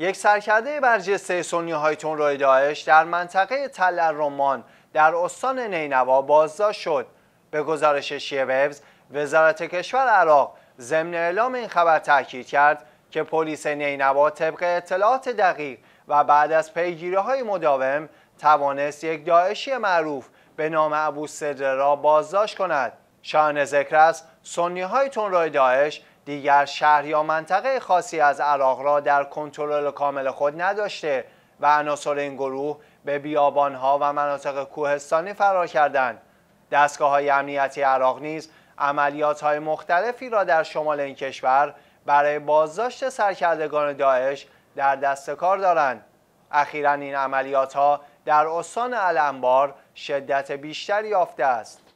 یک سرکرده برجسته سنی هایتون روی داعش در منطقه تل رمان در استان نینوا بازداشت شد به گزارش شیبز وزارت کشور عراق ضمن اعلام این خبر تاکید کرد که پلیس نینوا طبق اطلاعات دقیق و بعد از پیگیری های مداوم توانست یک داعشی معروف به نام ابو صدر را بازداشت کند شان ذکر است سنی های تون رای داعش دیگر شهر یا منطقه خاصی از عراق را در کنترل کامل خود نداشته و عناصر این گروه به بیابانها و مناطق کوهستانی فرار کردند دستگاه های امنیتی عراق نیز عملیات های مختلفی را در شمال این کشور برای بازداشت سرکردگان داعش در دست کار دارند اخیرا این عملیات ها در استان الانبار شدت بیشتری یافته است